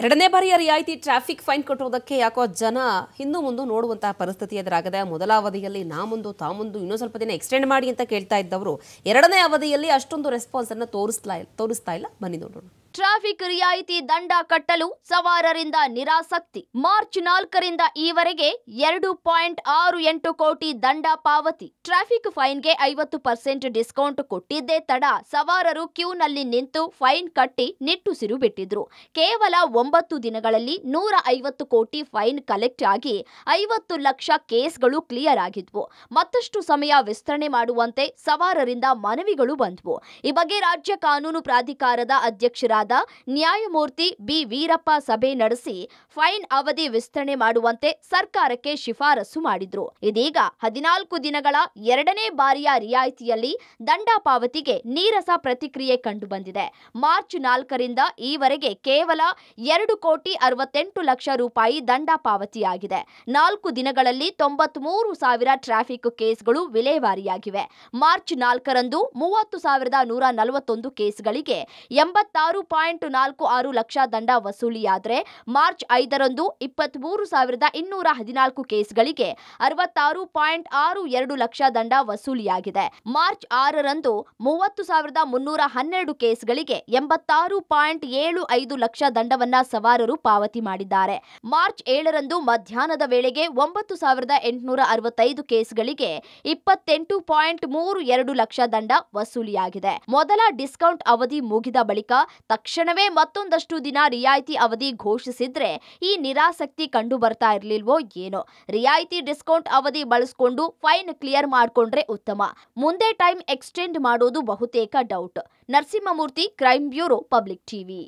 ಎರಡನೇ ಬಾರಿಯ ರಿಯಾಯಿತಿ ಟ್ರಾಫಿಕ್ ಫೈನ್ ಕಟ್ಟೋದಕ್ಕೆ ಯಾಕೋ ಜನ ಹಿಂದೂ ಮುಂದೆ ನೋಡುವಂತಹ ಪರಿಸ್ಥಿತಿ ಎದುರಾಗಿದೆ ಮೊದಲ ಅವಧಿಯಲ್ಲಿ ನಾ ಮುಂದು ತಾ ಮುಂದು ಇನ್ನೂ ಸ್ವಲ್ಪ ದಿನ ಎಕ್ಸ್ಟೆಂಡ್ ಮಾಡಿ ಅಂತ ಕೇಳ್ತಾ ಇದ್ದವರು ಎರಡನೇ ಅವಧಿಯಲ್ಲಿ ಅಷ್ಟೊಂದು ರೆಸ್ಪಾನ್ಸನ್ನು ತೋರಿಸ್ಲಾ ತೋರಿಸ್ತಾ ಇಲ್ಲ ಬನ್ನಿ ನೋಡೋಣ ಟ್ರಾಫಿಕ್ ರಿಯಾಯಿತಿ ದಂಡ ಕಟ್ಟಲು ಸವಾರರಿಂದ ನಿರಾಸಕ್ತಿ ಮಾರ್ಚ್ ನಾಲ್ಕರಿಂದ ಈವರೆಗೆ ಎರಡು ಪಾಯಿಂಟ್ ಆರು ಎಂಟು ಕೋಟಿ ದಂಡ ಪಾವತಿ ಟ್ರಾಫಿಕ್ ಫೈನ್ಗೆ ಐವತ್ತು ಪರ್ಸೆಂಟ್ ಡಿಸ್ಕೌಂಟ್ ಕೊಟ್ಟಿದ್ದೇ ತಡ ಸವಾರರು ಕ್ಯೂನಲ್ಲಿ ನಿಂತು ಫೈನ್ ಕಟ್ಟಿ ನಿಟ್ಟುಸಿರು ಬಿಟ್ಟಿದ್ರು ಕೇವಲ ಒಂಬತ್ತು ದಿನಗಳಲ್ಲಿ ನೂರ ಐವತ್ತು ಕೋಟಿ ಫೈನ್ ಕಲೆಕ್ಟ್ ಆಗಿ ಐವತ್ತು ಲಕ್ಷ ಕೇಸ್ಗಳು ಕ್ಲಿಯರ್ ಆಗಿದ್ವು ಮತ್ತಷ್ಟು ಸಮಯ ವಿಸ್ತರಣೆ ಮಾಡುವಂತೆ ಸವಾರರಿಂದ ಮನವಿಗಳು ಬಂದ್ವು ಈ ಬಗ್ಗೆ ರಾಜ್ಯ ಕಾನೂನು ಪ್ರಾಧಿಕಾರದ ಅಧ್ಯಕ್ಷರಾದ ನ್ಯಾಯಮೂರ್ತಿ ಬಿ ವೀರಪ್ಪ ಸಭೆ ನಡೆಸಿ ಫೈನ್ ಅವಧಿ ವಿಸ್ತರಣೆ ಮಾಡುವಂತೆ ಸರ್ಕಾರಕ್ಕೆ ಶಿಫಾರಸು ಮಾಡಿದ್ರು ಇದೀಗ ಹದಿನಾಲ್ಕು ದಿನಗಳ ಎರಡನೇ ಬಾರಿಯ ರಿಯಾಯಿತಿಯಲ್ಲಿ ದಂಡ ಪಾವತಿಗೆ ನೀರಸ ಪ್ರತಿಕ್ರಿಯೆ ಕಂಡುಬಂದಿದೆ ಮಾರ್ಚ್ ನಾಲ್ಕರಿಂದ ಈವರೆಗೆ ಕೇವಲ ಎರಡು ಕೋಟಿ ಅರವತ್ತೆಂಟು ಲಕ್ಷ ರೂಪಾಯಿ ದಂಡ ಪಾವತಿಯಾಗಿದೆ ನಾಲ್ಕು ದಿನಗಳಲ್ಲಿ ತೊಂಬತ್ಮೂರು ಸಾವಿರ ಟ್ರಾಫಿಕ್ ಕೇಸ್ಗಳು ವಿಲೇವಾರಿಯಾಗಿವೆ ಮಾರ್ಚ್ ನಾಲ್ಕರಂದು ಮೂವತ್ತು ಸಾವಿರದ ನೂರ ನಲವತ್ತೊಂದು ಕೇಸ್ಗಳಿಗೆ ಎಂಬತ್ತಾರು ಪಾಯಿಂಟ್ ನಾಲ್ಕು ಆರು ಲಕ್ಷ ದಂಡ ವಸೂಲಿಯಾದರೆ ಮಾರ್ಚ್ ಐದರಂದು ಇಪ್ಪತ್ತ್ ಮೂರು ಸಾವಿರದ ಇನ್ನೂರ ಹದಿನಾಲ್ಕು ಕೇಸ್ಗಳಿಗೆ ಅರವತ್ತಾರು ಪಾಯಿಂಟ್ ಆರು ಎರಡು ಲಕ್ಷ ದಂಡ ವಸೂಲಿಯಾಗಿದೆ ಮಾರ್ಚ್ ಆರರಂದು ಮೂವತ್ತು ಸಾವಿರದ ಮುನ್ನೂರ ಹನ್ನೆರಡು ಕೇಸ್ಗಳಿಗೆ ಎಂಬತ್ತಾರು ಪಾಯಿಂಟ್ ಏಳು ಐದು ಲಕ್ಷ ದಂಡವನ್ನ ಸವಾರರು ಪಾವತಿ ಮಾಡಿದ್ದಾರೆ ಮಾರ್ಚ್ ಏಳರಂದು ಮಧ್ಯಾಹ್ನದ ವೇಳೆಗೆ ಒಂಬತ್ತು ಸಾವಿರದ ಎಂಟುನೂರ ಅರವತ್ತೈದು ಕೇಸ್ಗಳಿಗೆ ಇಪ್ಪತ್ತೆಂಟು ಪಾಯಿಂಟ್ ಮೂರು ಎರಡು ಲಕ್ಷ ದಂಡ ವಸೂಲಿಯಾಗಿದೆ ಮೊದಲ ಡಿಸ್ಕೌಂಟ್ ಅವಧಿ ಮುಗಿದ ಬಳಿಕ ತಕ್ಷಣವೇ ಮತ್ತೊಂದಷ್ಟು ದಿನ ರಿಯಾಯಿತಿ ಅವಧಿ ಘೋಷಿಸಿದ್ರೆ ಈ ನಿರಾಸಕ್ತಿ ಕಂಡು ಬರ್ತಾ ಇರ್ಲಿಲ್ವೋ ಏನೋ ರಿಯಾಯಿತಿ ಡಿಸ್ಕೌಂಟ್ ಅವಧಿ ಬಳಸ್ಕೊಂಡು ಫೈನ್ ಕ್ಲಿಯರ್ ಮಾಡ್ಕೊಂಡ್ರೆ ಉತ್ತಮ ಮುಂದೆ ಟೈಮ್ ಎಕ್ಸ್ಟೆಂಡ್ ಮಾಡೋದು ಬಹುತೇಕ doubt Narasimhamurthy crime bureau public TV